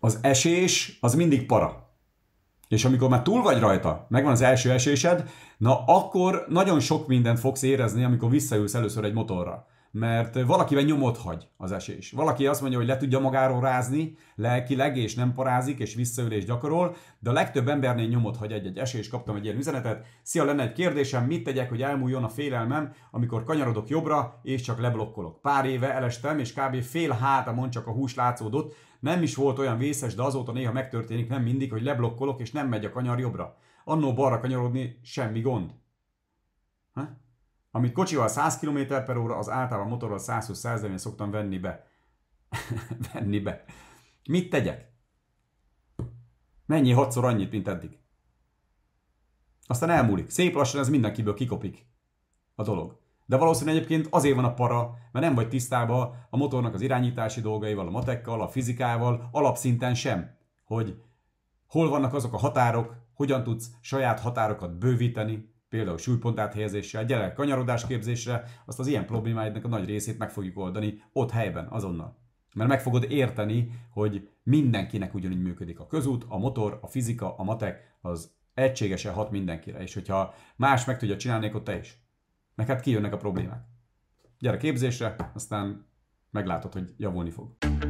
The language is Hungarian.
az esés az mindig para. És amikor már túl vagy rajta, megvan az első esésed, na akkor nagyon sok mindent fogsz érezni, amikor visszaülsz először egy motorra mert valakiben nyomot hagy az esés. Valaki azt mondja, hogy le tudja magáról rázni lelkileg, és nem parázik, és és gyakorol, de a legtöbb embernél nyomot hagy egy-egy esés. Kaptam egy ilyen üzenetet. Szia, lenne egy kérdésem, mit tegyek, hogy elmúljon a félelmem, amikor kanyarodok jobbra, és csak leblokkolok. Pár éve elestem, és kb. fél hátamon csak a hús látszódott, nem is volt olyan vészes, de azóta néha megtörténik, nem mindig, hogy leblokkolok, és nem megy a kanyar jobbra. Annó balra kanyarodni semmi gond. Ha? Amit kocsival 100 km per óra, az általában motorral 120-140 szoktam venni be. venni be. Mit tegyek? Mennyi hatszor annyit, mint eddig. Aztán elmúlik. Szép lassan ez mindenkiből kikopik a dolog. De valószínűleg egyébként azért van a para, mert nem vagy tisztában a motornak az irányítási dolgaival, a matekkal, a fizikával, alapszinten sem. Hogy hol vannak azok a határok, hogyan tudsz saját határokat bővíteni, például súlypont a gyerek kanyarodás képzésre, azt az ilyen problémáidnak a nagy részét meg fogjuk oldani ott helyben, azonnal. Mert meg fogod érteni, hogy mindenkinek ugyanúgy működik a közút, a motor, a fizika, a matek, az egységesen hat mindenkire, és hogyha más meg tudja csinálni, akkor te is. Meg hát kijönnek a problémák. Gyere képzésre, aztán meglátod, hogy javulni fog.